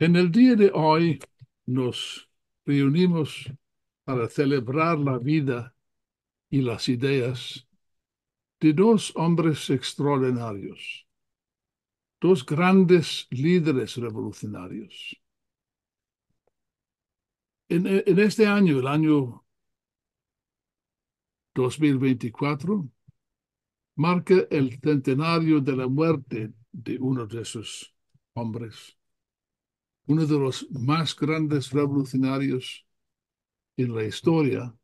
En el día de hoy nos reunimos para celebrar la vida y las ideas de dos hombres extraordinarios, dos grandes líderes revolucionarios. En, este año, el año 2024, marca el centenario de la muerte de uno de esos hombres uno de los más grandes revolucionarios en la historia,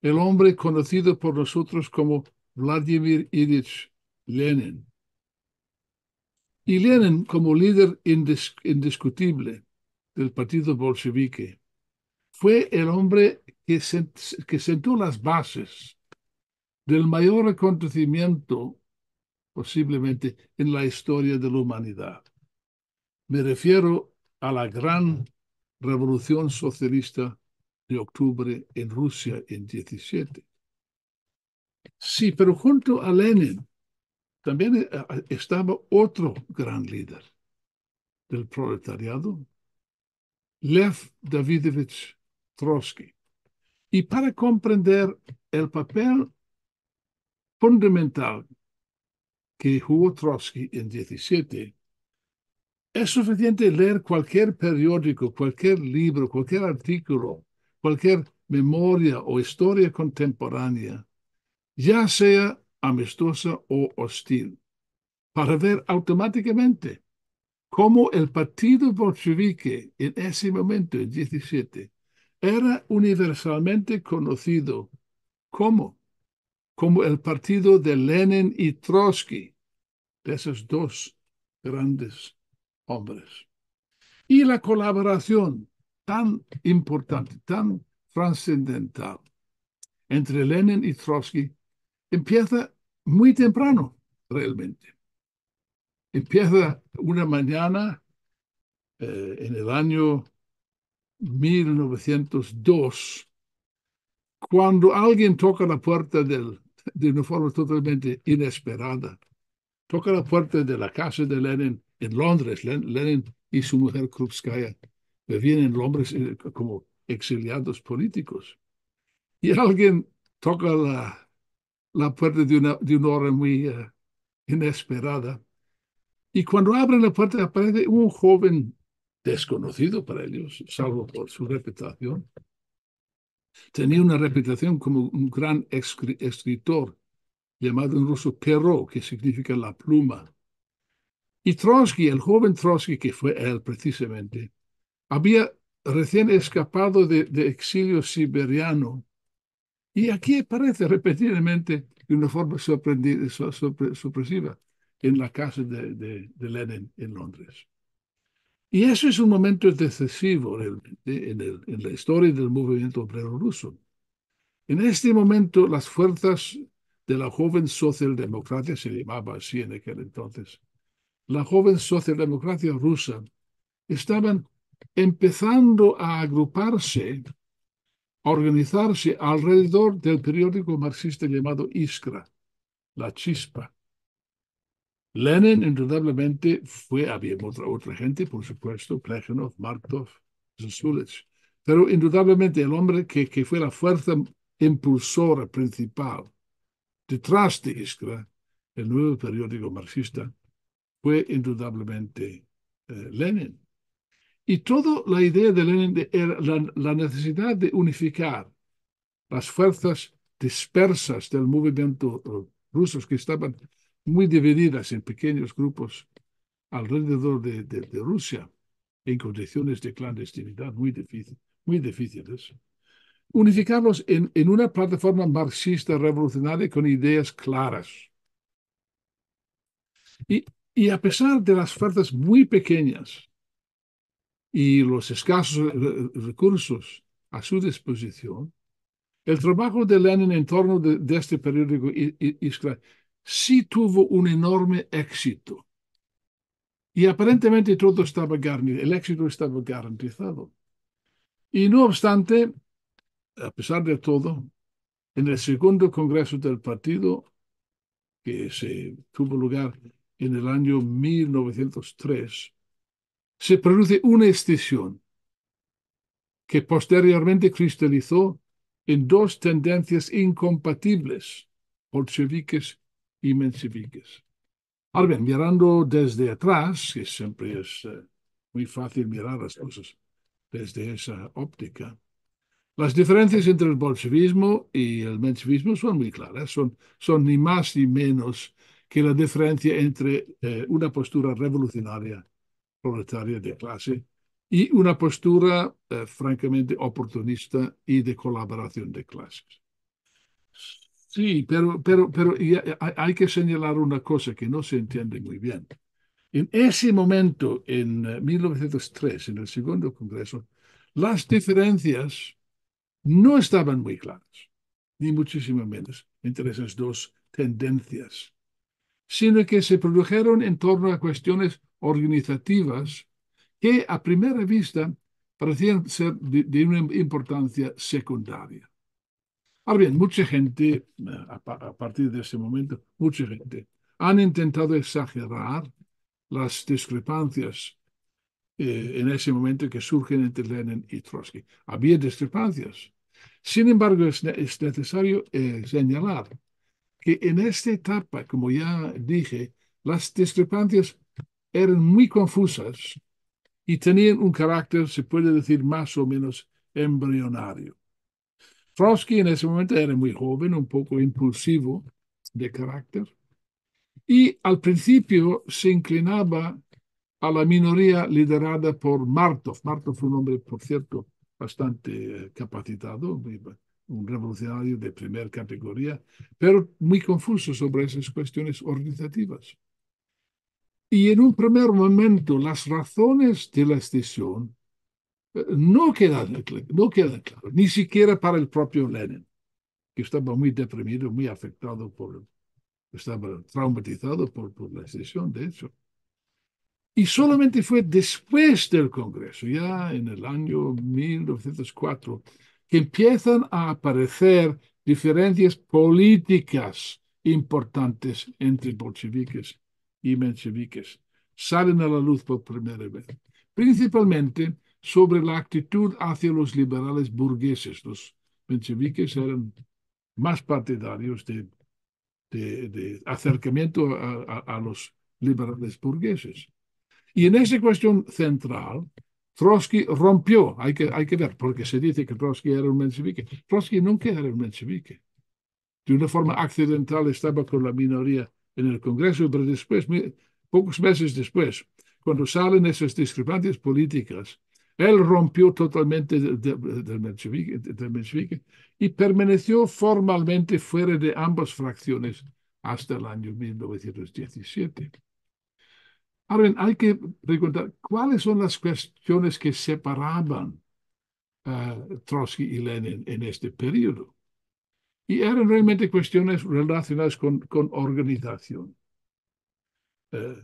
el hombre conocido por nosotros como Vladimir Ilyich Lenin. Y Lenin como líder indiscutible del partido bolchevique fue el hombre que, que sentó las bases del mayor acontecimiento posiblemente en la historia de la humanidad. Me refiero a la gran revolución socialista de octubre en Rusia en 17. Sí, pero junto a Lenin también eh, estaba otro gran líder del proletariado, Lev Davidovich Trotsky. Y para comprender el papel fundamental que jugó Trotsky en 17, es suficiente leer cualquier periódico, cualquier libro, cualquier artículo, cualquier memoria o historia contemporánea, ya sea amistosa o hostil, para ver automáticamente cómo el partido bolchevique en ese momento, en 17, era universalmente conocido como, como el partido de Lenin y Trotsky, de esos dos grandes hombres. Y la colaboración tan importante, tan trascendental entre Lenin y Trotsky empieza muy temprano, realmente. Empieza una mañana eh, en el año 1902, cuando alguien toca la puerta del, de una forma totalmente inesperada. Toca la puerta de la casa de Lenin en Londres, Lenin y su mujer Krupskaya vivían en Londres eh, como exiliados políticos. Y alguien toca la, la puerta de una, de una hora muy eh, inesperada. Y cuando abre la puerta aparece un joven desconocido para ellos, salvo por su reputación. Tenía una reputación como un gran escritor llamado en ruso Perro, que significa la pluma. Y Trotsky, el joven Trotsky, que fue él precisamente, había recién escapado de, exilio siberiano. Y aquí aparece repetidamente de una forma sorprendida, sorpresiva en la casa de, Lenin en Londres. Y eso es un momento decisivo en, en la historia del movimiento obrero ruso. En este momento las fuerzas de la joven socialdemocracia, se llamaba así en aquel entonces, la joven socialdemocracia rusa, estaban empezando a agruparse, a organizarse alrededor del periódico marxista llamado Iskra, la chispa. Lenin, indudablemente, fue, había otra, otra gente, por supuesto, Plekhanov, Markov, Zulich, pero indudablemente el hombre que, que fue la fuerza impulsora principal detrás de Iskra, el nuevo periódico marxista, fue indudablemente eh, Lenin. Y toda la idea de Lenin era la, necesidad de unificar las fuerzas dispersas del movimiento ruso que estaban muy divididas en pequeños grupos alrededor de, de Rusia en condiciones de clandestinidad muy, difícil, muy difíciles. Unificarlos en, en una plataforma marxista revolucionaria con ideas claras. Y y a pesar de las fuerzas muy pequeñas y los escasos recursos a su disposición, el trabajo de Lenin en torno de, este periódico sí tuvo un enorme éxito. Y aparentemente todo estaba el éxito estaba garantizado. Y no obstante, a pesar de todo, en el segundo congreso del partido, que se tuvo lugar en el año 1903, se produce una escisión que posteriormente cristalizó en dos tendencias incompatibles, bolcheviques y mensheviques. Ahora bien, mirando desde atrás, que siempre es eh, muy fácil mirar las cosas desde esa óptica, las diferencias entre el bolchevismo y el menshevismo son muy claras, son, son ni más ni menos que la diferencia entre eh, una postura revolucionaria proletaria de clase y una postura eh, francamente oportunista y de colaboración de clases. Sí, pero, pero, pero hay, que señalar una cosa que no se entiende muy bien. En ese momento, en 1903, eh, en el segundo Congreso, las diferencias no estaban muy claras, ni muchísimo menos entre esas dos tendencias sino que se produjeron en torno a cuestiones organizativas que a primera vista parecían ser de, una importancia secundaria. Ahora bien, mucha gente, eh, a, partir de ese momento, mucha gente, han intentado exagerar las discrepancias eh, en ese momento que surgen entre Lenin y Trotsky. Había discrepancias. Sin embargo, es, necesario eh, señalar que en esta etapa, como ya dije, las discrepancias eran muy confusas y tenían un carácter, se puede decir, más o menos embrionario. Trotsky en ese momento era muy joven, un poco impulsivo de carácter, y al principio se inclinaba a la minoría liderada por Martov. Martov fue un hombre, por cierto, bastante capacitado, un revolucionario de primera categoría, pero muy confuso sobre esas cuestiones organizativas. Y en un primer momento, las razones de la excesión eh, no quedan, no quedan claras, ni siquiera para el propio Lenin, que estaba muy deprimido, muy afectado por, estaba traumatizado por, por la excesión de hecho. Y solamente fue después del Congreso, ya en el año 1904, empiezan a aparecer diferencias políticas importantes entre bolcheviques y mencheviques. Salen a la luz por primera vez, principalmente sobre la actitud hacia los liberales burgueses. Los mencheviques eran más partidarios de, acercamiento a los liberales burgueses. Y en esa cuestión central, Trotsky rompió, hay que, hay que ver, porque se dice que Trotsky era un menchevique. Trotsky nunca era un menchevique. De una forma accidental estaba con la minoría en el Congreso, pero después, pocos meses después, cuando salen esas discrepancias políticas, él rompió totalmente del de, y permaneció formalmente fuera de ambas fracciones hasta el año 1917. Ahora bien, hay que preguntar cuáles son las cuestiones que separaban a Trotsky y Lenin en este periodo. Y eran realmente cuestiones relacionadas con, con organización. Eh,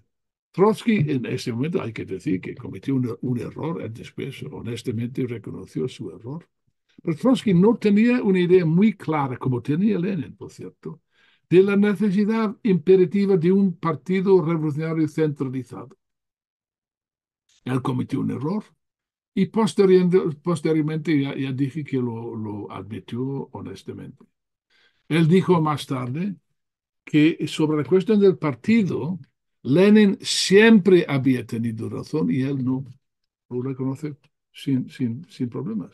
Trotsky en ese momento hay que decir que cometió un, un error, él después honestamente reconoció su error. Pero Trotsky no tenía una idea muy clara, como tenía Lenin, por cierto, de la necesidad imperativa de un partido revolucionario centralizado. Él cometió un error y posteriormente ya, ya dije que lo, admitió honestamente. Él dijo más tarde que sobre la cuestión del partido, Lenin siempre había tenido razón y él no lo reconoce sin, sin, sin problemas.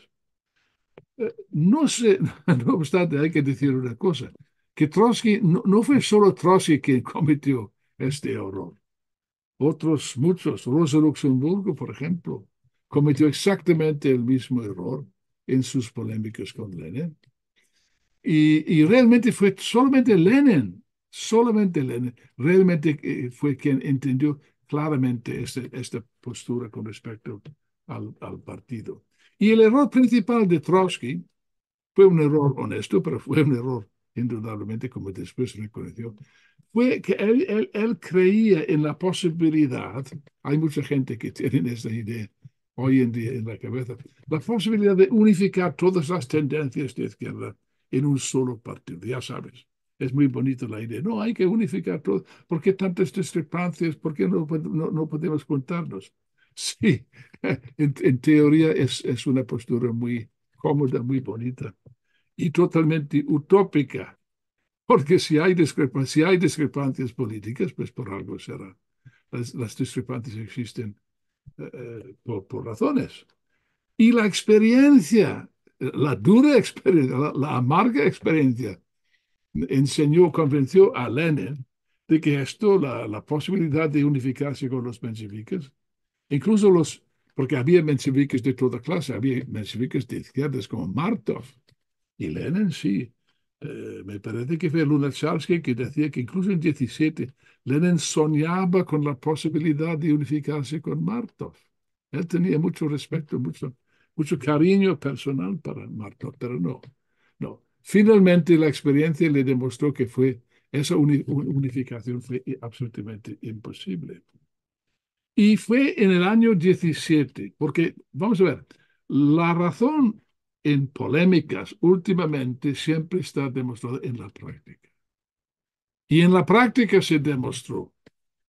Eh, no sé, no obstante, hay que decir una cosa que Trotsky, no, fue solo Trotsky quien cometió este error. Otros muchos, Rosa Luxemburgo, por ejemplo, cometió exactamente el mismo error en sus polémicas con Lenin. Y, realmente fue solamente Lenin, solamente Lenin, realmente eh, fue quien entendió claramente este, esta postura con respecto al, al, partido. Y el error principal de Trotsky fue un error honesto, pero fue un error indudablemente, como después reconoció, fue que él, él, él, creía en la posibilidad, hay mucha gente que tiene esa idea hoy en día en la cabeza, la posibilidad de unificar todas las tendencias de izquierda en un solo partido, ya sabes. Es muy bonito la idea. No, hay que unificar todo. ¿Por qué tantas discrepancias? ¿Por qué no, no, podemos contarnos? Sí, en, en teoría es, es una postura muy cómoda, muy bonita y totalmente utópica, porque si hay, si hay discrepancias políticas, pues por algo será. Las, discrepancias existen eh, eh, por, por, razones. Y la experiencia, la dura experiencia, la, amarga experiencia, enseñó, convenció a Lenin de que esto, la, la, posibilidad de unificarse con los mencheviques, incluso los, porque había mencheviques de toda clase, había mencheviques de izquierdas como Martov, y Lenin sí. Eh, me parece que fue Luna que decía que incluso en 17 Lenin soñaba con la posibilidad de unificarse con Martov. Él tenía mucho respeto, mucho, mucho cariño personal para Martov, pero no, no. Finalmente la experiencia le demostró que fue esa unificación fue absolutamente imposible. Y fue en el año 17, porque, vamos a ver, la razón en polémicas últimamente siempre está demostrado en la práctica. Y en la práctica se demostró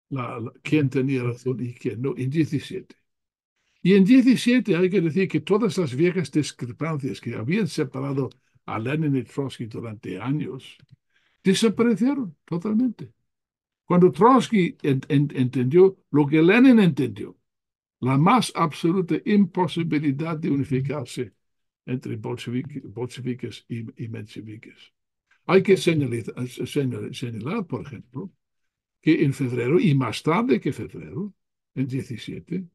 la, quién mm. tenía razón y quién no, en 17. Y en 17 hay que decir que todas las viejas discrepancias que habían separado a Lenin y Trotsky durante años desaparecieron totalmente. Cuando Trotsky entendió lo que Lenin entendió, la más absoluta imposibilidad de mm. unificarse entre bolcheviques y, mensheviques. mencheviques. Hay que señalar, por ejemplo, que en febrero, y más tarde que febrero, en 17,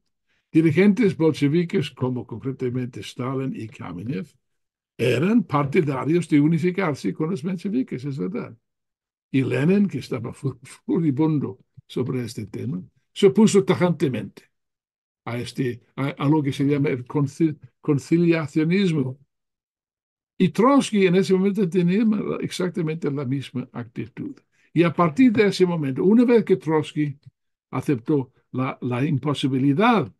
dirigentes bolcheviques como concretamente Stalin y Kamenev eran partidarios de unificarse con los mencheviques, es verdad. Y Lenin, que estaba furibundo sobre este tema, se opuso tajantemente a, este, a, lo que se llama el conciliacionismo. Y Trotsky en ese momento tenía exactamente la misma actitud. Y a partir de ese momento, una vez que Trotsky aceptó la, la imposibilidad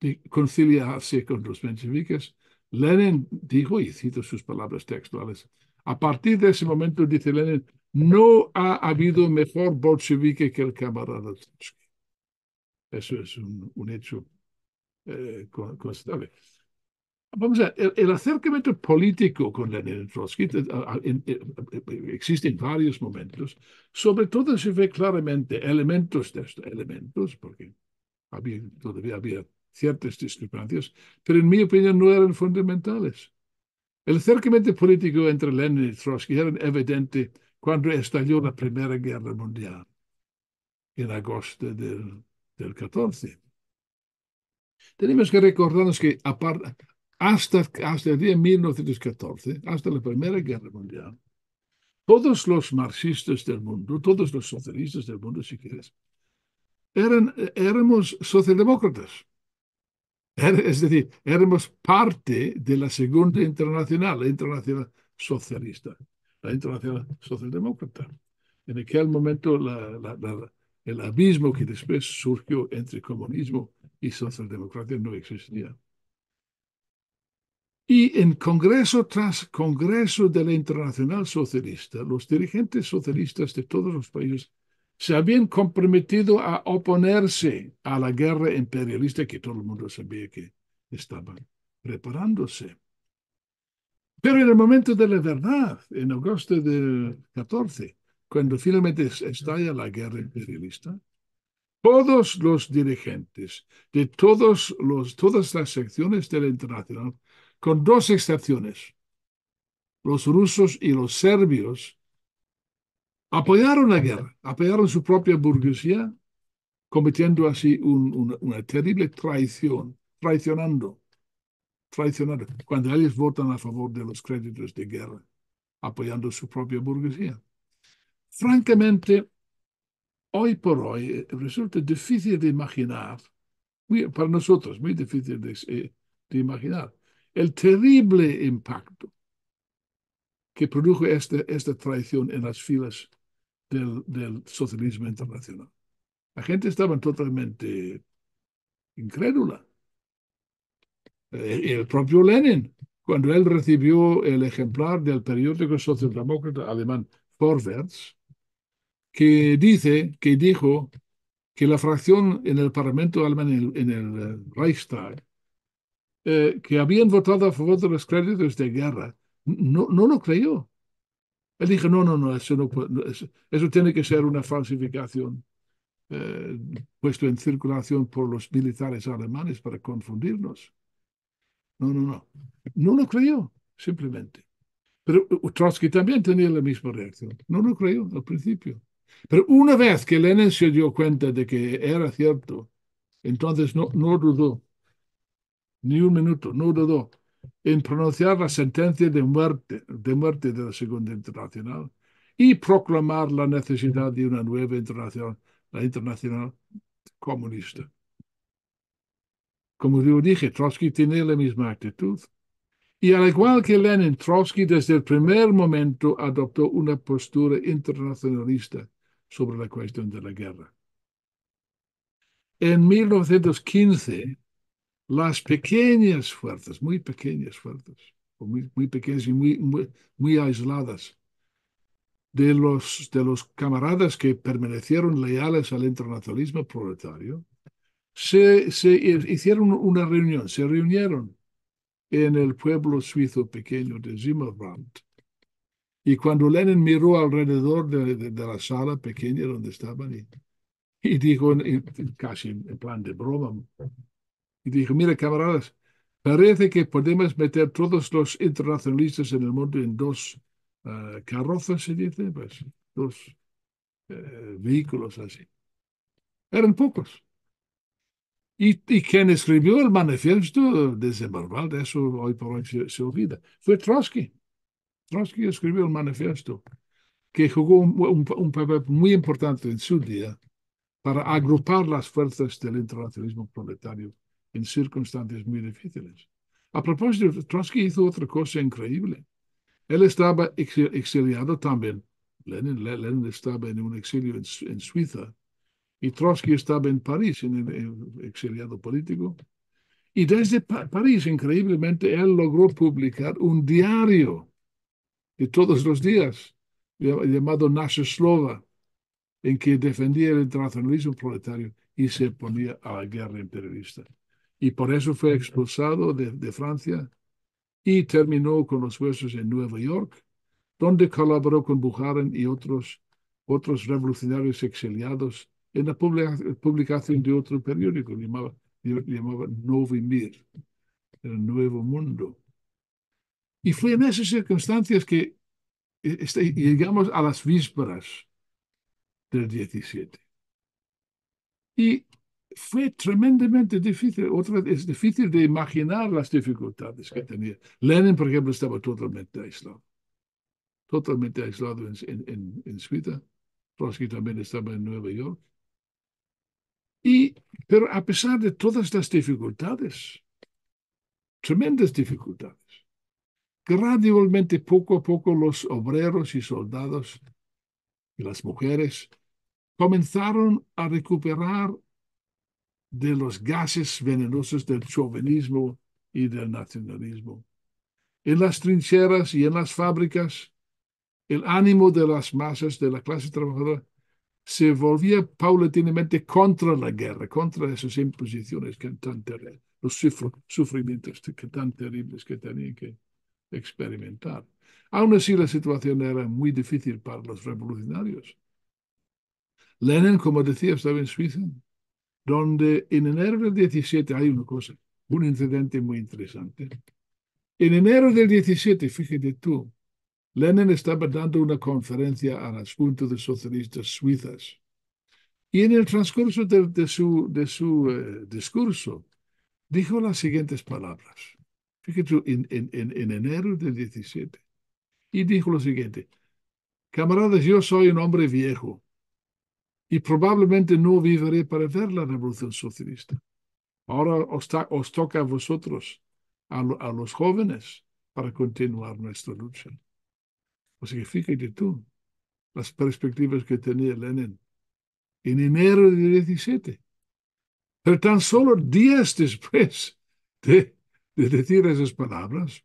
de conciliarse con los mencheviques, Lenin dijo, y cito sus palabras textuales, a partir de ese momento, dice Lenin, no ha habido mejor bolchevique que el camarada Trotsky. Eso es un, hecho eh, Vamos a ver, el, acercamiento político con Lenin y Trotsky eh, eh, eh, existe en varios momentos. Sobre todo se ve claramente elementos de estos elementos, porque todavía había ciertas discrepancias, pero en mi opinión no eran fundamentales. El acercamiento político entre Lenin y Trotsky era evidente cuando estalló la Primera Guerra Mundial, en agosto del del 14. Tenemos que recordarnos que aparte, hasta, hasta el día 1914, hasta la Primera Guerra Mundial, todos los marxistas del mundo, todos los socialistas del mundo, si quieres, eran, éramos socialdemócratas. Er, es decir, éramos parte de la Segunda Internacional, la Internacional Socialista, la Internacional Socialdemócrata. En aquel momento la, el abismo que después surgió entre comunismo y socialdemocracia no existía. Y en Congreso tras Congreso de la Internacional Socialista, los dirigentes socialistas de todos los países se habían comprometido a oponerse a la guerra imperialista que todo el mundo sabía que estaba preparándose. Pero en el momento de la verdad, en agosto del 14, cuando finalmente estalla la guerra imperialista, todos los dirigentes de todos los, todas las secciones de la internacional, con dos excepciones, los rusos y los serbios, apoyaron la guerra, apoyaron su propia burguesía, cometiendo así una, una terrible traición, traicionando, traicionando, cuando ellos votan a favor de los créditos de guerra, apoyando su propia burguesía francamente, hoy por hoy eh, resulta difícil de imaginar, para nosotros muy difícil eh, de, imaginar, el terrible impacto que produjo este, esta traición en las filas del, socialismo internacional. La gente estaba totalmente incrédula. Eh, el propio Lenin, cuando él recibió el ejemplar del periódico socialdemócrata alemán Vorwärts, que dice que dijo que la fracción en el Parlamento alemán, en el, eh, Reichstag, eh, que habían votado a favor de los créditos de guerra, no, no lo creyó. Él dijo, no, no, no, eso, eso, tiene que ser una falsificación eh, puesto en circulación por los militares alemanes para confundirnos. No, no, no. No lo creyó, simplemente. Pero eh, Trotsky también tenía la misma reacción. No lo creyó al principio. Pero una vez que Lenin se dio cuenta de que era cierto, entonces no, no dudó, ni un minuto, no dudó en pronunciar la sentencia de muerte, de muerte de la Segunda Internacional y proclamar la necesidad de una nueva internacional, la internacional comunista. Como yo dije, Trotsky tiene la misma actitud. Y al igual que Lenin, Trotsky desde el primer momento adoptó una postura internacionalista sobre la cuestión de la guerra. En 1915, las pequeñas fuerzas, muy pequeñas fuerzas, muy, pequeñas y muy, muy, aisladas, de los, de los camaradas que permanecieron leales al internacionalismo proletario, se, se hicieron una reunión, se reunieron en el pueblo suizo pequeño de Zimmerbrand y cuando Lenin miró alrededor de, de, la sala pequeña donde estaban y, dijo, en, casi en plan de broma, y dijo, mira camaradas, parece que podemos meter todos los internacionalistas en el mundo en dos eh, carrozas, se dice, pues, dos eh, vehículos así. Eran pocos. Y, y, quien escribió el manifiesto de Zemmerwald, eso hoy por hoy se, se olvida, fue Trotsky. Trotsky escribió un manifiesto que jugó un, papel muy importante en su día para agrupar las fuerzas del internacionalismo proletario en circunstancias muy difíciles. A propósito, Trotsky hizo otra cosa increíble. Él estaba exiliado también. Lenin, estaba en un exilio en, Suiza y Trotsky estaba en París, en, el exiliado político. Y desde París, increíblemente, él logró publicar un diario y todos los días, llamado Nasha Slova, en que defendía el internacionalismo proletario y se ponía a la guerra imperialista. Y por eso fue expulsado de, Francia y terminó con los huesos en Nueva York, donde colaboró con Bukharin y otros, otros revolucionarios exiliados en la publicación de otro periódico llamaba, llamaba Novimir, el Nuevo Mundo. Y fue en esas circunstancias que eh, este, llegamos a las vísperas del 17. Y fue tremendamente difícil. Otra es difícil de imaginar las dificultades que tenía. Lenin, por ejemplo, estaba totalmente aislado. Totalmente aislado en, en, en, Suiza. Trotsky también estaba en Nueva York. Y, pero a pesar de todas las dificultades, tremendas dificultades, gradualmente, poco a poco, los obreros y soldados y las mujeres comenzaron a recuperar de los gases venenosos del chauvinismo y del nacionalismo. En las trincheras y en las fábricas, el ánimo de las masas de la clase trabajadora se volvía paulatinamente contra la guerra, contra esas imposiciones que tan terribles, los sufrimientos que tan terribles que tenían que experimentar. Aún así, la situación era muy difícil para los revolucionarios. Lenin, como decía, estaba en Suiza, donde en enero del 17 hay una cosa, un incidente muy interesante. En enero del 17, fíjate tú, Lenin estaba dando una conferencia a asunto de socialistas suizas. Y en el transcurso de, su, eh, discurso, dijo las siguientes palabras en, en, en, enero del 17. Y dijo lo siguiente, camaradas, yo soy un hombre viejo y probablemente no viviré para ver la revolución socialista. Ahora os, toca a vosotros, a, a, los jóvenes, para continuar nuestra lucha. O sea que fíjate tú las perspectivas que tenía Lenin en enero del 17. Pero tan solo días después de, de decir esas palabras,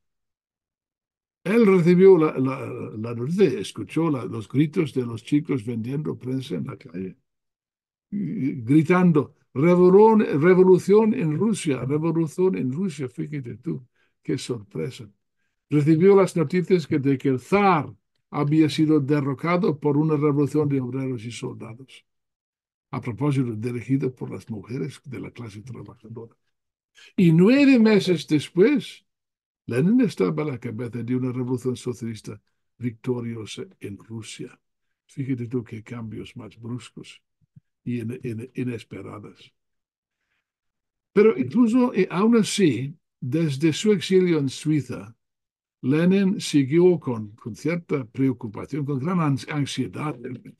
él recibió la, noticia, escuchó los gritos de los chicos vendiendo prensa en la calle, gritando, revolución, en Rusia, revolución en Rusia, fíjate tú, qué sorpresa. Recibió las noticias de que el zar había sido derrocado por una revolución de obreros y soldados, a propósito dirigido por las mujeres de la clase trabajadora. Y nueve meses después, Lenin estaba a la cabeza de una revolución socialista victoriosa en Rusia. Fíjate tú qué cambios más bruscos y inesperados. Pero incluso eh, aún así, desde su exilio en Suiza, Lenin siguió con, cierta preocupación, con gran ansiedad,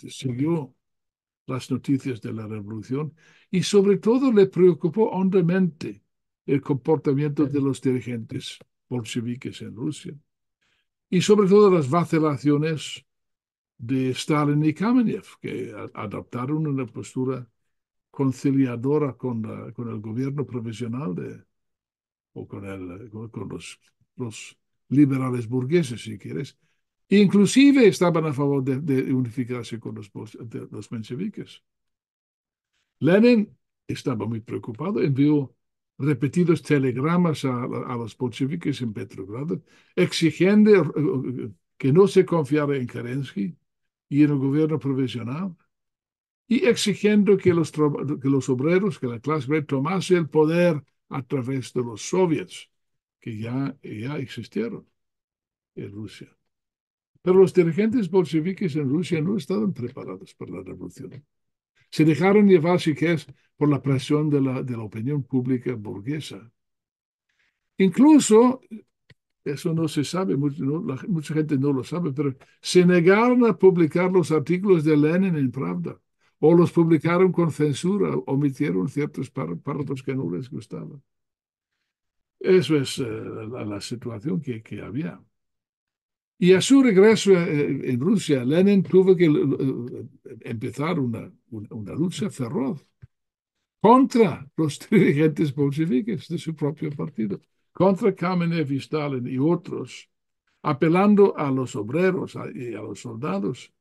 siguió las noticias de la revolución y sobre todo le preocupó hondamente el comportamiento de los dirigentes bolcheviques en Rusia y sobre todo las vacilaciones de Stalin y Kamenev, que adoptaron una postura conciliadora con, con el gobierno provisional de, o con, el, con, los, liberales burgueses, si quieres. Inclusive estaban a favor de, unificarse con los, los mencheviques. Lenin estaba muy preocupado, envió repetidos este telegramas a, a los bolcheviques en Petrogrado, exigiendo eh, que no se confiara en Kerensky y en el gobierno provisional, y exigiendo que los, los obreros, que la clase obrera tomase el poder a través de los soviets, que ya, ya existieron en Rusia. Pero los dirigentes bolcheviques en Rusia no estaban preparados para la revolución se dejaron llevar, si que por la presión de la, de la opinión pública burguesa. Incluso, eso no se sabe, mucho, mucha gente no lo sabe, pero se negaron a publicar los artículos de Lenin en Pravda, o los publicaron con censura, omitieron ciertos párrafos que no les gustaban. Eso es eh, la, la, situación que, que había. Y a su regreso eh, eh, en Rusia, Lenin tuvo que eh, empezar una, una, lucha feroz contra los dirigentes bolcheviques de su propio partido, contra Kamenev y Stalin y otros, apelando a los obreros y a los soldados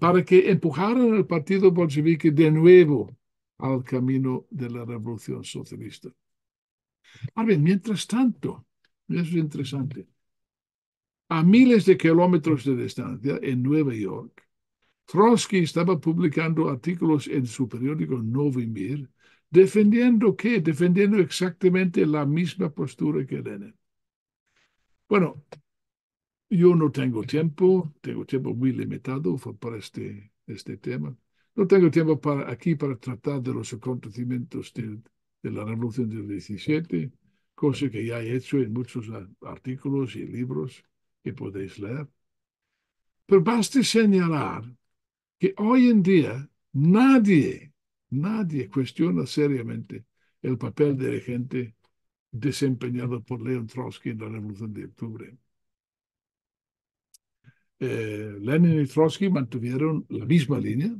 para que empujaran al partido bolchevique de nuevo al camino de la revolución socialista. A mientras tanto, eso es interesante, a miles de kilómetros de distancia en Nueva York, Trotsky estaba publicando artículos en su periódico Novi Mir, defendiendo qué, defendiendo exactamente la misma postura que Lenin. Bueno, yo no tengo tiempo, tengo tiempo muy limitado para este, este tema. No tengo tiempo para, aquí para tratar de los acontecimientos de, la Revolución del 17, cosa que ya he hecho en muchos artículos y libros que podéis leer. Pero basta señalar que hoy en día nadie, nadie cuestiona seriamente el papel de desempeñado por Leon Trotsky en la Revolución de Octubre. Eh, Lenin y Trotsky mantuvieron la misma línea,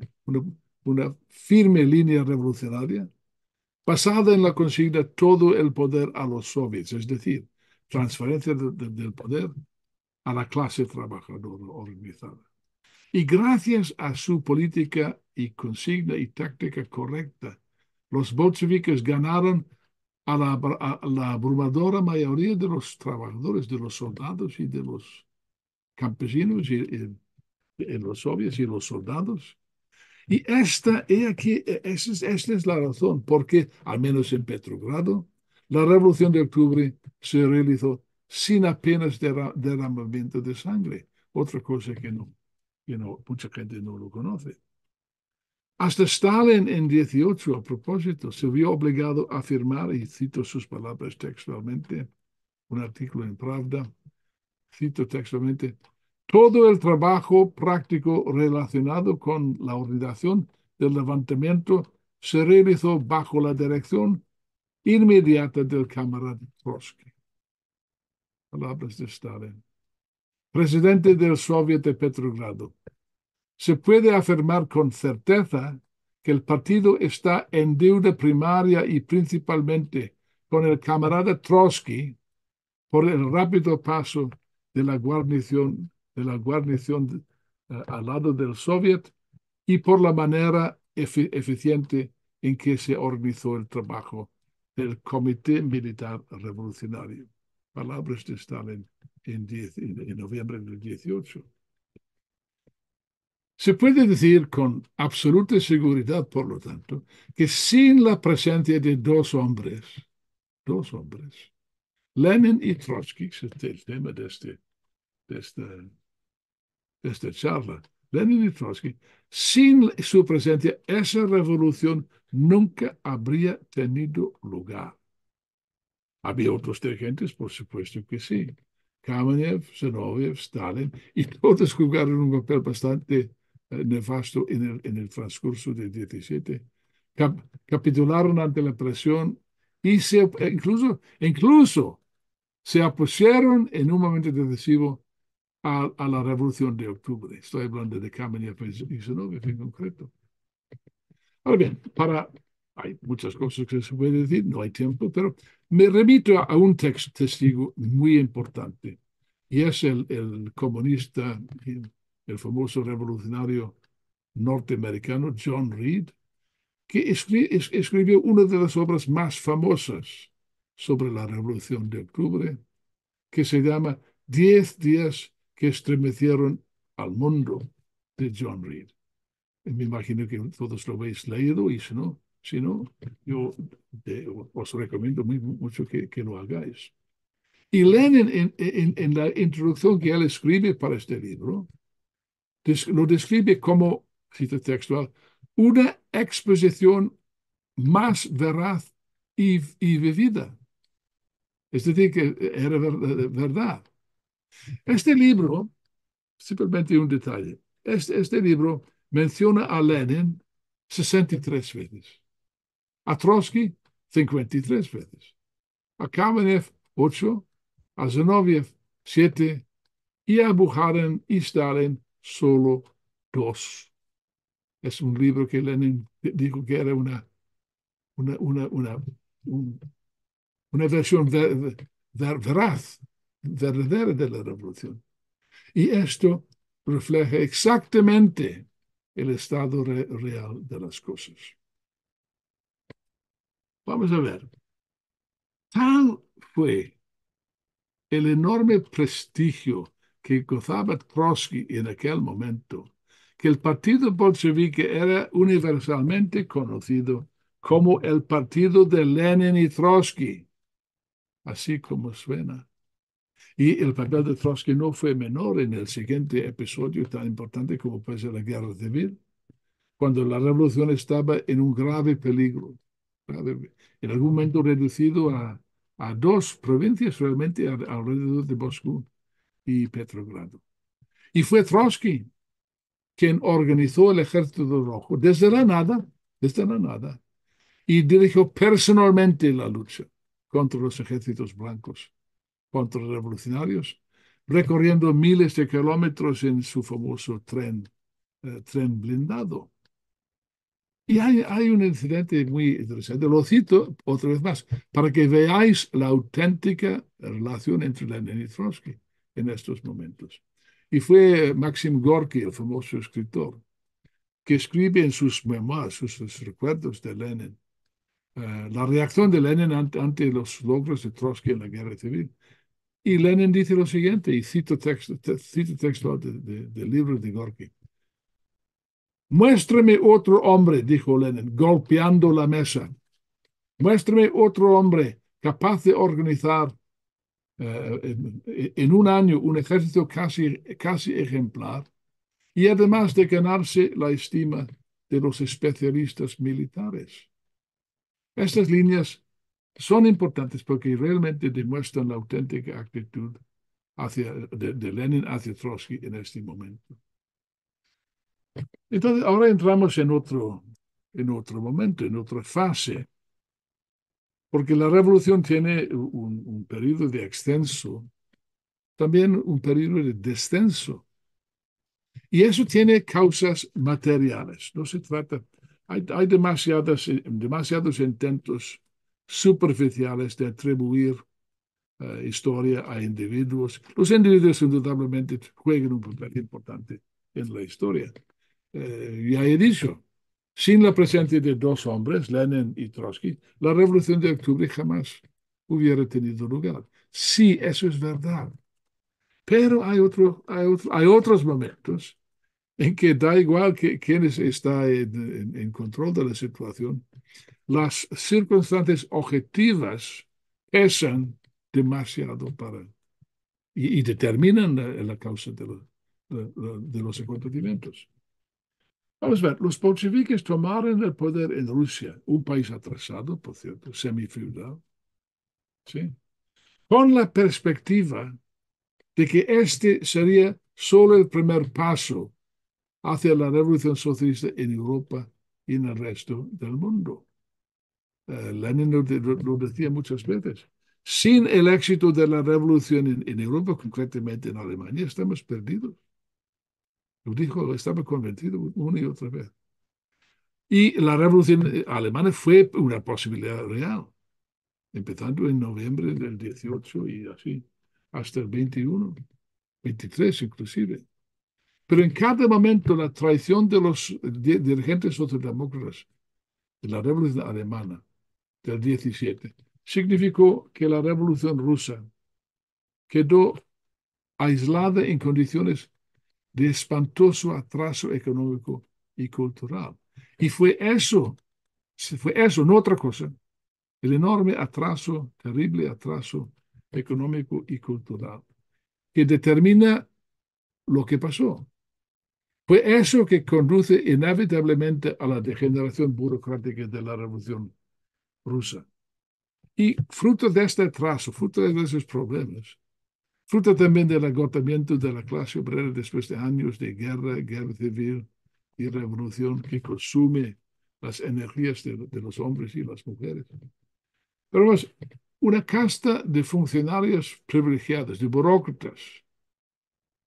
una, firme línea revolucionaria, basada en la consigna todo el poder a los soviets, es decir, transferencia del poder a la clase trabajadora organizada. Y gracias a su política y consigna y táctica correcta, los bolcheviques ganaron a la, abrumadora mayoría de los trabajadores, de los soldados y de los campesinos y, en los obvios y los soldados. Y esta, e, es aquí, es, esta es la razón porque, al menos en Petrogrado, la revolución de octubre se realizó sin apenas derramamiento de sangre. Otra cosa que no, que mucha gente no lo conoce. Hasta Stalin en 18, a propósito, se vio obligado a firmar, y cito sus palabras textualmente, un artículo en Pravda, cito textualmente, todo el trabajo práctico relacionado con la ordenación del levantamiento se realizó bajo la dirección inmediata del camarada Trotsky palabras de Stalin, presidente del Soviet de Petrogrado, se puede afirmar con certeza que el partido está en deuda primaria y principalmente con el camarada Trotsky por el rápido paso de la guarnición, de la guarnición eh, al lado del Soviet y por la manera eficiente en que se organizó el trabajo del Comité Militar Revolucionario palabras de Stalin en, noviembre del 18. Se puede decir con absoluta seguridad, por lo tanto, que sin la presencia de dos hombres, dos hombres, Lenin y Trotsky, el tema este, de esta charla, Lenin y Trotsky, sin su presencia, esa revolución nunca habría tenido lugar. ¿Había otros dirigentes? Por supuesto que sí. Kamenev, Zinoviev, Stalin, y todos jugaron un papel bastante eh, nefasto en el, en el transcurso del 17. capitularon ante la presión y se, e incluso, incluso se opusieron en un momento decisivo a, a, la revolución de octubre. Estoy hablando de Kamenev y Zinoviev en concreto. Ahora bien, para hay muchas cosas que se puede decir, no hay tiempo, pero me remito a un texto testigo muy importante, y es el, comunista, el famoso revolucionario norteamericano John Reed, que escribió una de las obras más famosas sobre la Revolución de Octubre, que se llama Diez días que estremecieron al mundo, de John Reed. Me imagino que todos lo habéis leído y si no, Sino yo os recomiendo muy, mucho que, no lo hagáis. Y Lenin, en, la introducción que él escribe para este libro, lo describe como, cita textual, una exposición más veraz y, vivida. Es decir, que era eh, verdad. Este libro, simplemente un detalle, este, este libro menciona a Lenin 63 veces a Trotsky 53 veces, a Kamenev ocho, a Zinoviev 7 y a Bukharin y Stalin solo dos. Es un libro que Lenin dijo que era una, una, una, una, versión veraz, verdadera de la revolución. Y esto refleja exactamente el estado real de las cosas. Vamos a ver. Tal fue el enorme prestigio que gozaba Trotsky en aquel momento, que el partido bolchevique era universalmente conocido como el partido de Lenin y Trotsky, así como suena. Y el papel de Trotsky no fue menor en el siguiente episodio tan importante como fue la guerra civil, cuando la revolución estaba en un grave peligro en algún momento reducido a, a dos provincias realmente alrededor de Moscú y Petrogrado. Y fue Trotsky quien organizó el ejército rojo desde la nada, desde la nada, y dirigió personalmente la lucha contra los ejércitos blancos, contra los revolucionarios, recorriendo miles de kilómetros en su famoso tren, eh, tren blindado. Y hay, un incidente muy interesante, lo cito otra vez más, para que veáis la auténtica relación entre Lenin y Trotsky en estos momentos. Y fue Maxim Gorky, el famoso escritor, que escribe en sus memorias, sus, recuerdos de Lenin, eh, la reacción de Lenin ante, los logros de Trotsky en la guerra civil. Y Lenin dice lo siguiente, y cito texto, de, del libro de Gorky. Muéstrame otro hombre, dijo Lenin, golpeando la mesa. Muéstrame otro hombre capaz de organizar eh, en un año un ejército casi, ejemplar y además de ganarse la estima de los especialistas militares. Estas líneas son importantes porque realmente demuestran la auténtica actitud de, de Lenin hacia Trotsky en este momento. Entonces, ahora entramos en otro, en otro momento, en otra fase, porque la revolución tiene un, periodo de extenso, también un periodo de descenso. Y eso tiene causas materiales. No se trata, hay, hay demasiadas, demasiados intentos superficiales de atribuir eh, historia a individuos. Los individuos indudablemente juegan un papel importante en la historia, eh, ya he dicho, sin la presencia de dos hombres, Lenin y Trotsky, la revolución de octubre jamás hubiera tenido lugar. Sí, eso es verdad. Pero hay, otro, hay, otros momentos en que da igual que, quién está en, control de la situación, las circunstancias objetivas pesan demasiado para y, determinan la, causa de los acontecimientos. Vamos a ver, los bolcheviques tomaron el poder en Rusia, un país atrasado, por cierto, semifeudal, ¿sí? con la perspectiva de que este sería solo el primer paso hacia la revolución socialista en Europa y en el resto del mundo. Eh, Lenin lo, decía muchas veces. Sin el éxito de la revolución en Europa, concretamente en Alemania, estamos perdidos. Lo dijo, estaba convertido una y otra vez. Y la revolución alemana fue una posibilidad real, empezando en noviembre del 18 y así, hasta el 21, 23 inclusive. Pero en cada momento la traición de los dirigentes socialdemócratas de la revolución alemana del 17 significó que la revolución rusa quedó aislada en condiciones de espantoso atraso económico y cultural. Y fue eso, fue eso, no otra cosa, el enorme atraso, terrible atraso económico y cultural, que determina lo que pasó. Fue eso que conduce inevitablemente a la degeneración burocrática de la revolución rusa. Y fruto de este atraso, fruto de esos problemas, Fruta también del agotamiento de la clase obrera después de años de guerra, guerra civil y revolución que consume las energías de, los hombres y las mujeres. Pero una casta de funcionarios privilegiados, de burócratas,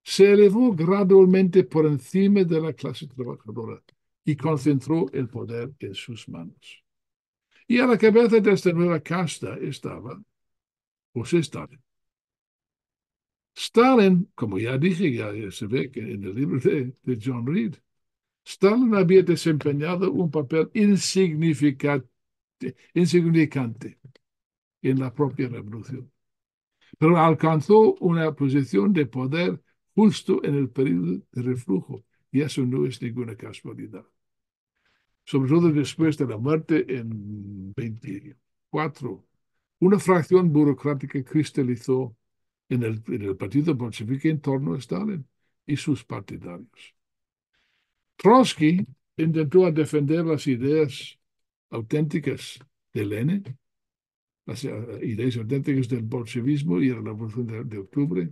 se elevó gradualmente por encima de la clase trabajadora y concentró el poder en sus manos. Y a la cabeza de esta nueva casta estaba, o pues, se Stalin, como ya dije, ya se ve que en el libro de, John Reed, Stalin había desempeñado un papel insignificante en la propia revolución, pero alcanzó una posición de poder justo en el periodo de reflujo, y eso no es ninguna casualidad. Sobre todo después de la muerte en 24, una fracción burocrática cristalizó en el, partido bolchevique en torno a Stalin y sus partidarios. Trotsky intentó defender las ideas auténticas de Lenin, las eh, ideas auténticas del bolchevismo y la revolución de, octubre,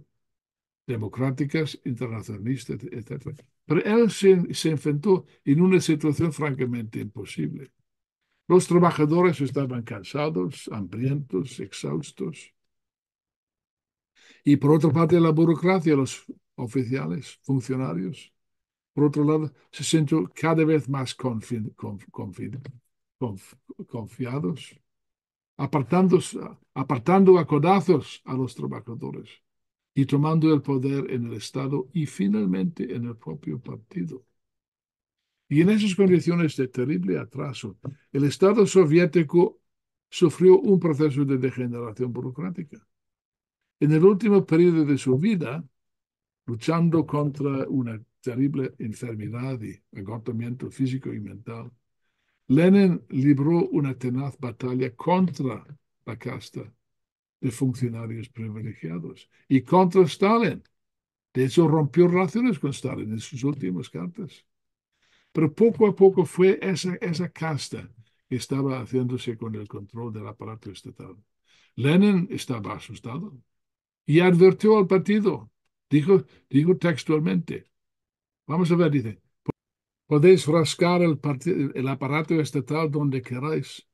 democráticas, internacionalistas, etc. Pero él se, se, enfrentó en una situación francamente imposible. Los trabajadores estaban cansados, hambrientos, exhaustos. Y por otra parte, la burocracia, los oficiales, funcionarios. Por otro lado, se sienten cada vez más confiados, apartando a codazos a los trabajadores y tomando el poder en el Estado y finalmente en el propio partido. Y en esas condiciones de terrible atraso, el Estado soviético sufrió un proceso de degeneración burocrática en el último periodo de su vida, luchando contra una terrible enfermedad y agotamiento físico y mental, Lenin libró una tenaz batalla contra la casta de funcionarios privilegiados y contra Stalin. De hecho, rompió relaciones con Stalin en sus últimas cartas. Pero poco a poco fue esa, esa casta que estaba haciéndose con el control del aparato estatal. Lenin estaba asustado y advirtió al partido. Dijo, textualmente. Vamos a ver, dice. Podéis rascar el, el aparato estatal donde queráis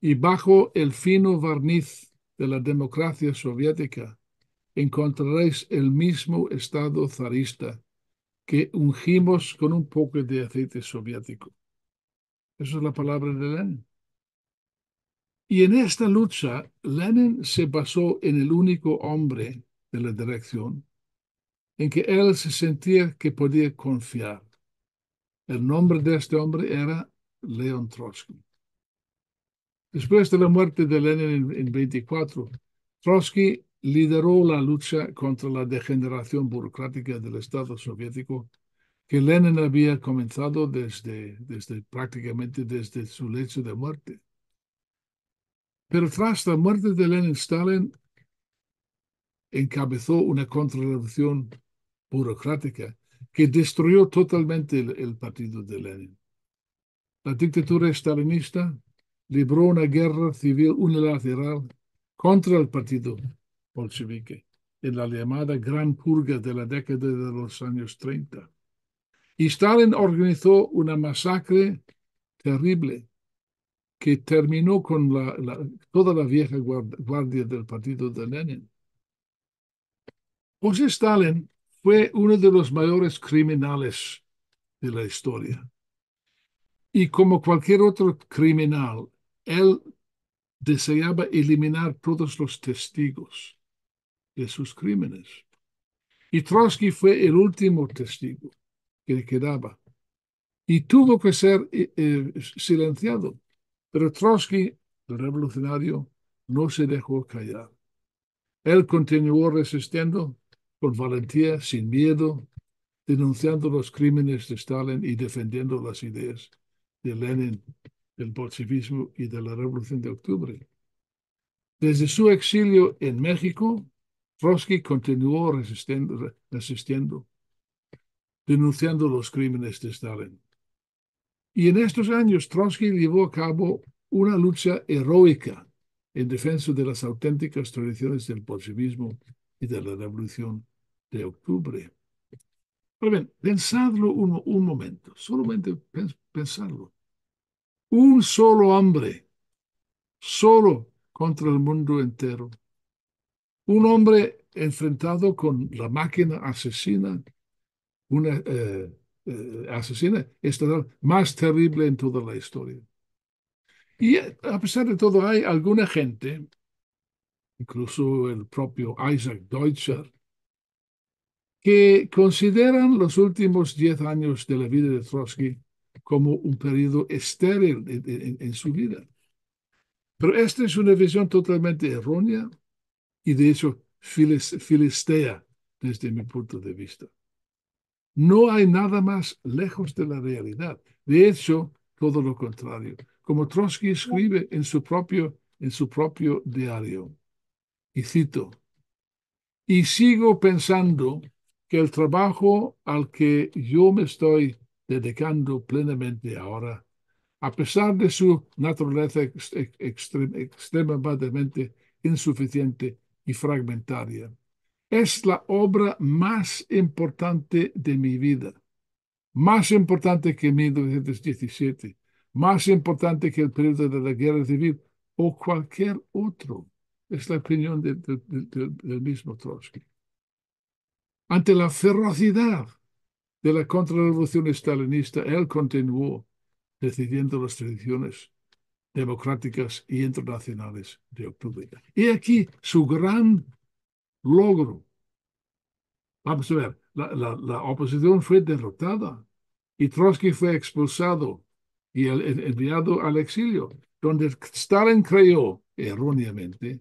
y bajo el fino barniz de la democracia soviética encontraréis el mismo estado zarista que ungimos con un poco de aceite soviético. Esa es la palabra de Lenin. Y en esta lucha, Lenin se basó en el único hombre de la dirección en que él se sentía que podía confiar. El nombre de este hombre era Leon Trotsky. Después de la muerte de Lenin en, 1924, Trotsky lideró la lucha contra la degeneración burocrática del Estado soviético que Lenin había comenzado desde, desde prácticamente desde su lecho de muerte. Pero tras la muerte de Lenin, Stalin encabezó una contrarrevolución burocrática que destruyó totalmente el, partido de Lenin. La dictadura stalinista libró una guerra civil unilateral contra el partido bolchevique en la llamada Gran Purga de la década de los años 30. Y Stalin organizó una masacre terrible que terminó con la, toda la vieja guardia del partido de Lenin. José Stalin fue uno de los mayores criminales de la historia. Y como cualquier otro criminal, él deseaba eliminar todos los testigos de sus crímenes. Y Trotsky fue el último testigo que le quedaba. Y tuvo que ser eh, eh, silenciado pero Trotsky, el revolucionario, no se dejó callar. Él continuó resistiendo con valentía, sin miedo, denunciando los crímenes de Stalin y defendiendo las ideas de Lenin, del bolchevismo y de la Revolución de Octubre. Desde su exilio en México, Trotsky continuó resistiendo, resistiendo denunciando los crímenes de Stalin y en estos años Trotsky llevó a cabo una lucha heroica en defensa de las auténticas tradiciones del bolchevismo y de la revolución de octubre. Pero bien, pensadlo un, momento, solamente pensadlo. Un solo hombre, solo contra el mundo entero. Un hombre enfrentado con la máquina asesina, una eh, eh, asesina asesina estará más terrible en toda la historia. Y eh, a pesar de todo, hay alguna gente, incluso el propio Isaac Deutscher, que consideran los últimos diez años de la vida de Trotsky como un periodo estéril en su vida. Pero esta es una visión totalmente errónea y de hecho filistea desde mi punto de vista. No hay nada más lejos de la realidad. De hecho, todo lo contrario. Como Trotsky escribe en su propio, en su propio diario, y cito, y sigo pensando que el trabajo al que yo me estoy dedicando plenamente ahora, a pesar de su naturaleza extremadamente insuficiente y fragmentaria, es la obra más importante de mi vida, más importante que 1917, más importante que el periodo de la guerra civil o cualquier otro. Es la opinión del mismo Trotsky. Ante la ferocidad de la contrarrevolución estalinista, él continuó decidiendo las tradiciones democráticas y internacionales de octubre. Y aquí su gran logro. Vamos ah, pues, a ver, la, oposición fue derrotada y Trotsky fue expulsado y enviado al exilio, donde Stalin creyó erróneamente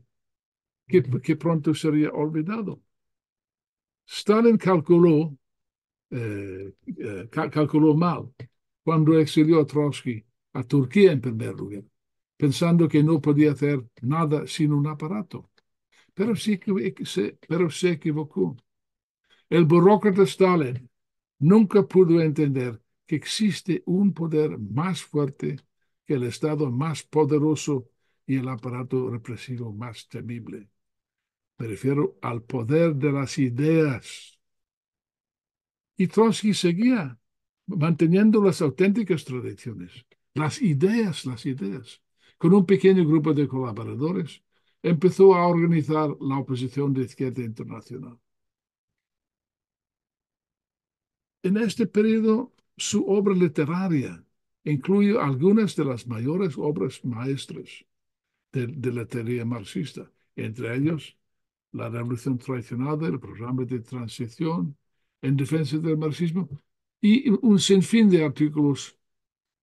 que, pronto sería olvidado. Stalin calculó, eh, eh, calculó mal cuando exilió a Trotsky a Turquía en primer lugar, pensando que no podía hacer nada sin un aparato pero, pero se equivocó. El burócrata Stalin nunca pudo entender que existe un poder más fuerte que el Estado más poderoso y el aparato represivo más temible. Me refiero al poder de las ideas. Y Trotsky seguía manteniendo las auténticas tradiciones, las ideas, las ideas, con un pequeño grupo de colaboradores empezó a organizar la oposición de izquierda internacional. En este periodo, su obra literaria incluye algunas de las mayores obras maestras de, la teoría marxista, entre ellos La Revolución Traicionada, el Programa de Transición, En Defensa del Marxismo, y un sinfín de artículos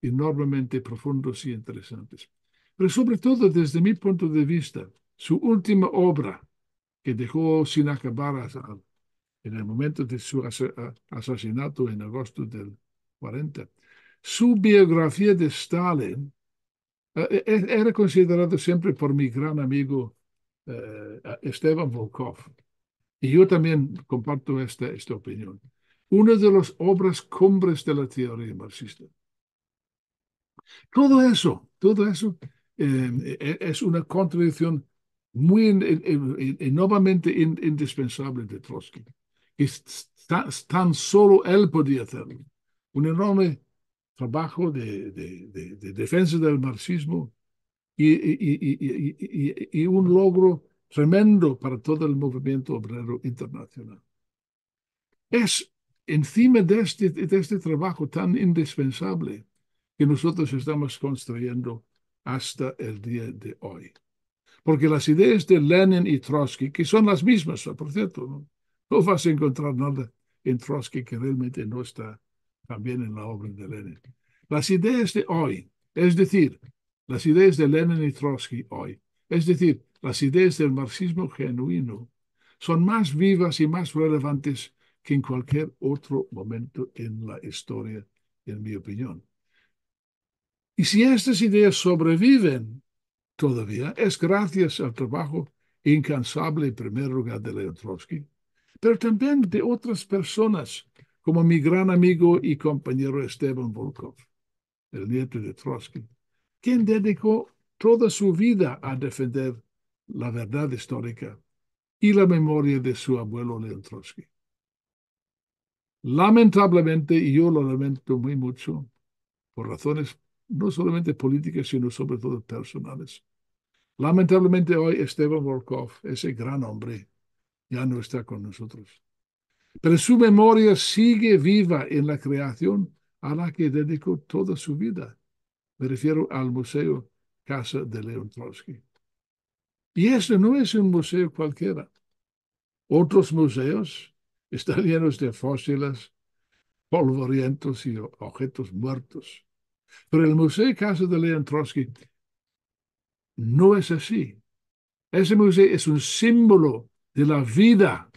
enormemente profundos y e interesantes. Pero sobre todo, desde mi punto de vista, su última obra, que dejó sin acabar en el momento de su asesinato en agosto del 40, su biografía de Stalin eh, eh, era considerada siempre por mi gran amigo eh, Esteban Volkov. Y yo también comparto esta, esta opinión. Una de las obras cumbres de la teoría marxista. Todo eso, todo eso es una contradicción muy en, enormemente indispensable de Trotsky, que tan, solo él podía hacerlo. Un enorme trabajo de, defensa del marxismo y, un logro tremendo para todo el movimiento obrero internacional. Es encima de este, este trabajo tan indispensable que nosotros estamos construyendo hasta el día de hoy porque las ideas de Lenin y Trotsky, que son las mismas, por cierto, no, vas a encontrar nada en Trotsky que realmente no está también en la obra de Lenin. Las ideas de hoy, es decir, las ideas de Lenin y Trotsky hoy, es decir, las ideas del marxismo genuino, son más vivas y más relevantes que en cualquier otro momento en la historia, en mi opinión. Y si estas ideas sobreviven todavía es gracias al trabajo incansable en primer lugar de Leon Trotsky, pero también de otras personas, como mi gran amigo y compañero Esteban Volkov, el nieto de Trotsky, quien dedicó toda su vida a defender la verdad histórica y la memoria de su abuelo Leon Trotsky. Lamentablemente, y yo lo lamento muy mucho, por razones no solamente políticas, sino sobre todo personales, Lamentablemente hoy Esteban Volkov, ese gran hombre, ya no está con nosotros. Pero su memoria sigue viva en la creación a la que dedicó toda su vida. Me refiero al Museo Casa de León Trotsky. Y ese no es un museo cualquiera. Otros museos están llenos de fósiles, polvorientos y objetos muertos. Pero el Museo Casa de León Trotsky no es así. Ese museo es un símbolo de la vida,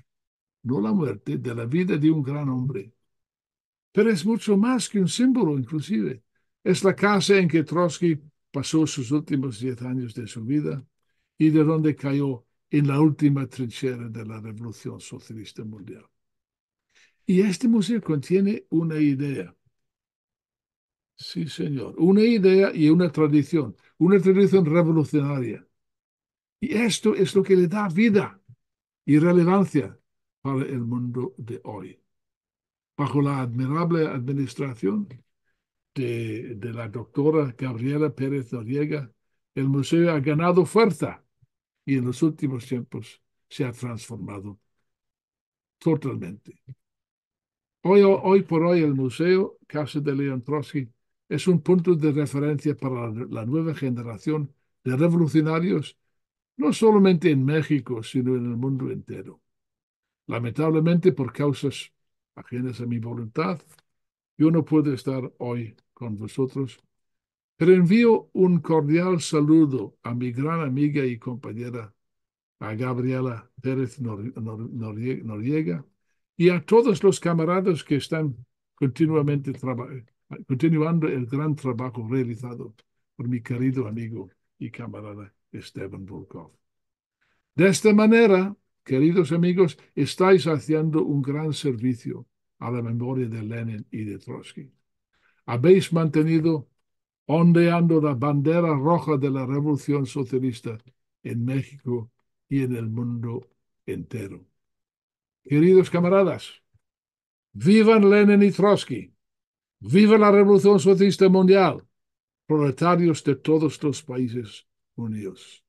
no la muerte, de la vida de un gran hombre. Pero es mucho más que un símbolo, inclusive. Es la casa en que Trotsky pasó sus últimos diez años de su vida y de donde cayó en la última trinchera de la Revolución Socialista Mundial. Y este museo contiene una idea Sí, señor. Una idea y una tradición. Una tradición revolucionaria. Y esto es lo que le da vida y relevancia para el mundo de hoy. Bajo la admirable administración de, la doctora Gabriela Pérez Noriega, el museo ha ganado fuerza y en los últimos tiempos se ha transformado totalmente. Hoy, hoy por hoy el museo Casa de León Trotsky es un punto de referencia para la nueva generación de revolucionarios, no solamente en México, sino en el mundo entero. Lamentablemente, por causas ajenas a mi voluntad, yo no puedo estar hoy con vosotros, pero envío un cordial saludo a mi gran amiga y compañera, a Gabriela Pérez Noriega, y a todos los camaradas que están continuamente trabajando continuando el gran trabajo realizado por mi querido amigo y camarada Esteban Volkov. De esta manera, queridos amigos, estáis haciendo un gran servicio a la memoria de Lenin y de Trotsky. Habéis mantenido ondeando la bandera roja de la revolución socialista en México y en el mundo entero. Queridos camaradas, vivan Lenin y Trotsky. Viva la Revolución Socialista Mundial, proletarios de todos los países unidos.